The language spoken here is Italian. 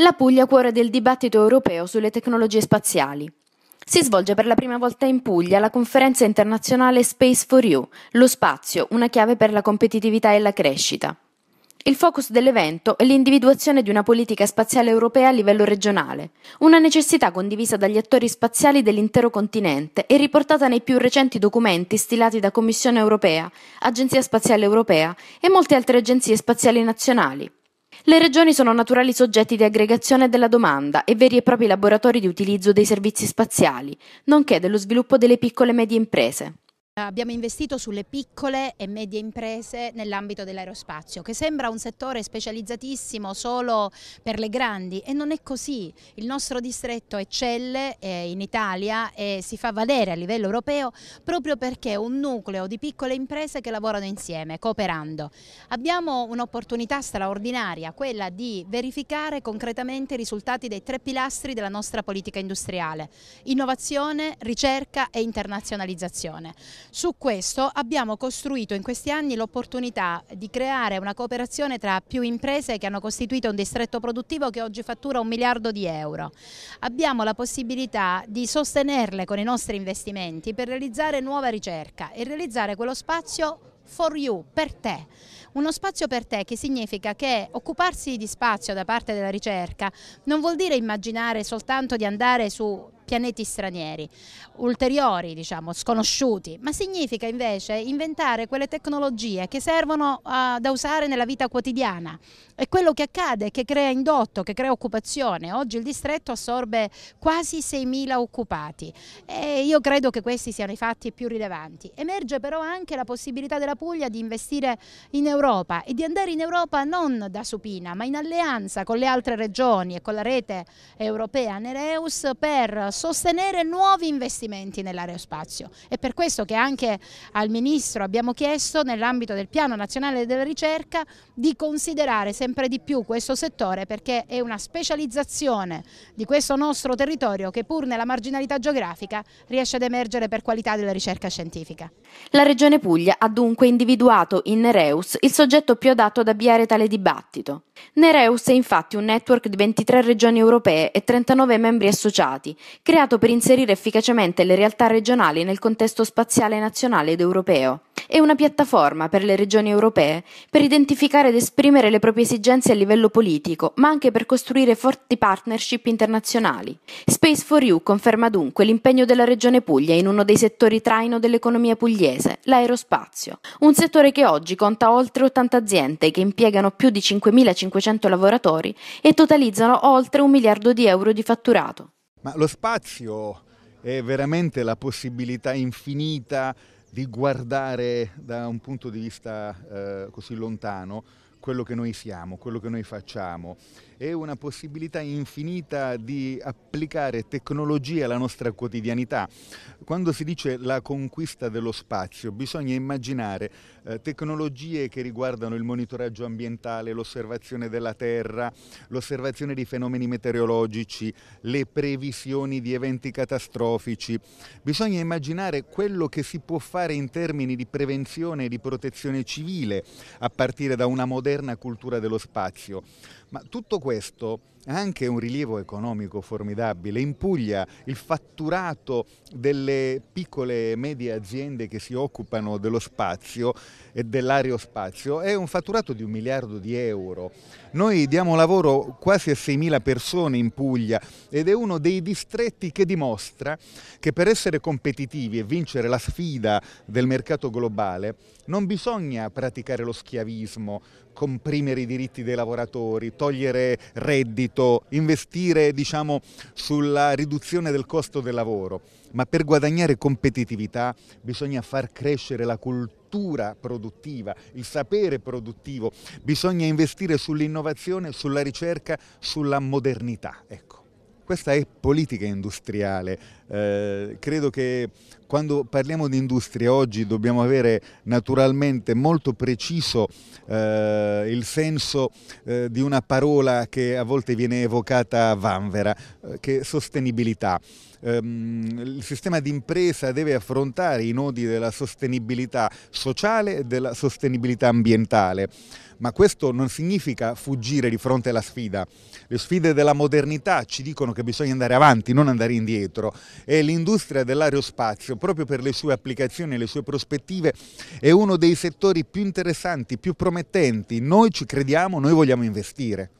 La Puglia cuore del dibattito europeo sulle tecnologie spaziali. Si svolge per la prima volta in Puglia la conferenza internazionale Space for You, lo spazio, una chiave per la competitività e la crescita. Il focus dell'evento è l'individuazione di una politica spaziale europea a livello regionale, una necessità condivisa dagli attori spaziali dell'intero continente e riportata nei più recenti documenti stilati da Commissione europea, Agenzia spaziale europea e molte altre agenzie spaziali nazionali. Le regioni sono naturali soggetti di aggregazione della domanda e veri e propri laboratori di utilizzo dei servizi spaziali, nonché dello sviluppo delle piccole e medie imprese. Abbiamo investito sulle piccole e medie imprese nell'ambito dell'aerospazio, che sembra un settore specializzatissimo solo per le grandi e non è così. Il nostro distretto eccelle in Italia e si fa valere a livello europeo proprio perché è un nucleo di piccole imprese che lavorano insieme, cooperando. Abbiamo un'opportunità straordinaria, quella di verificare concretamente i risultati dei tre pilastri della nostra politica industriale, innovazione, ricerca e internazionalizzazione. Su questo abbiamo costruito in questi anni l'opportunità di creare una cooperazione tra più imprese che hanno costituito un distretto produttivo che oggi fattura un miliardo di euro. Abbiamo la possibilità di sostenerle con i nostri investimenti per realizzare nuova ricerca e realizzare quello spazio for you, per te. Uno spazio per te che significa che occuparsi di spazio da parte della ricerca non vuol dire immaginare soltanto di andare su pianeti stranieri, ulteriori, diciamo, sconosciuti, ma significa invece inventare quelle tecnologie che servono uh, da usare nella vita quotidiana. E quello che accade è che crea indotto, che crea occupazione. Oggi il distretto assorbe quasi 6.000 occupati e io credo che questi siano i fatti più rilevanti. Emerge però anche la possibilità della Puglia di investire in Europa e di andare in Europa non da supina, ma in alleanza con le altre regioni e con la rete europea Nereus per sostenere nuovi investimenti nell'aerospazio. È per questo che anche al Ministro abbiamo chiesto nell'ambito del Piano Nazionale della Ricerca di considerare sempre di più questo settore perché è una specializzazione di questo nostro territorio che pur nella marginalità geografica riesce ad emergere per qualità della ricerca scientifica. La Regione Puglia ha dunque individuato in Nereus il soggetto più adatto ad avviare tale dibattito. Nereus è infatti un network di 23 regioni europee e 39 membri associati creato per inserire efficacemente le realtà regionali nel contesto spaziale nazionale ed europeo, e una piattaforma per le regioni europee per identificare ed esprimere le proprie esigenze a livello politico, ma anche per costruire forti partnership internazionali. Space for You conferma dunque l'impegno della regione Puglia in uno dei settori traino dell'economia pugliese, l'aerospazio, un settore che oggi conta oltre 80 aziende che impiegano più di 5.500 lavoratori e totalizzano oltre un miliardo di euro di fatturato. Ma lo spazio è veramente la possibilità infinita di guardare da un punto di vista eh, così lontano quello che noi siamo, quello che noi facciamo e una possibilità infinita di applicare tecnologia alla nostra quotidianità. Quando si dice la conquista dello spazio, bisogna immaginare eh, tecnologie che riguardano il monitoraggio ambientale, l'osservazione della Terra, l'osservazione di fenomeni meteorologici, le previsioni di eventi catastrofici. Bisogna immaginare quello che si può fare in termini di prevenzione e di protezione civile a partire da una moderna cultura dello spazio. Ma tutto questo anche un rilievo economico formidabile. In Puglia il fatturato delle piccole e medie aziende che si occupano dello spazio e dell'aerospazio è un fatturato di un miliardo di euro. Noi diamo lavoro quasi a 6.000 persone in Puglia ed è uno dei distretti che dimostra che per essere competitivi e vincere la sfida del mercato globale non bisogna praticare lo schiavismo, comprimere i diritti dei lavoratori, togliere reddito, giusto investire diciamo, sulla riduzione del costo del lavoro, ma per guadagnare competitività bisogna far crescere la cultura produttiva, il sapere produttivo, bisogna investire sull'innovazione, sulla ricerca, sulla modernità. Ecco. Questa è politica industriale, eh, credo che quando parliamo di industria oggi dobbiamo avere naturalmente molto preciso eh, il senso eh, di una parola che a volte viene evocata a vanvera, eh, che è sostenibilità. Ehm, il sistema di impresa deve affrontare i nodi della sostenibilità sociale e della sostenibilità ambientale, ma questo non significa fuggire di fronte alla sfida. Le sfide della modernità ci dicono che bisogna andare avanti, non andare indietro e l'industria dell'aerospazio, proprio per le sue applicazioni e le sue prospettive, è uno dei settori più interessanti, più promettenti. Noi ci crediamo, noi vogliamo investire.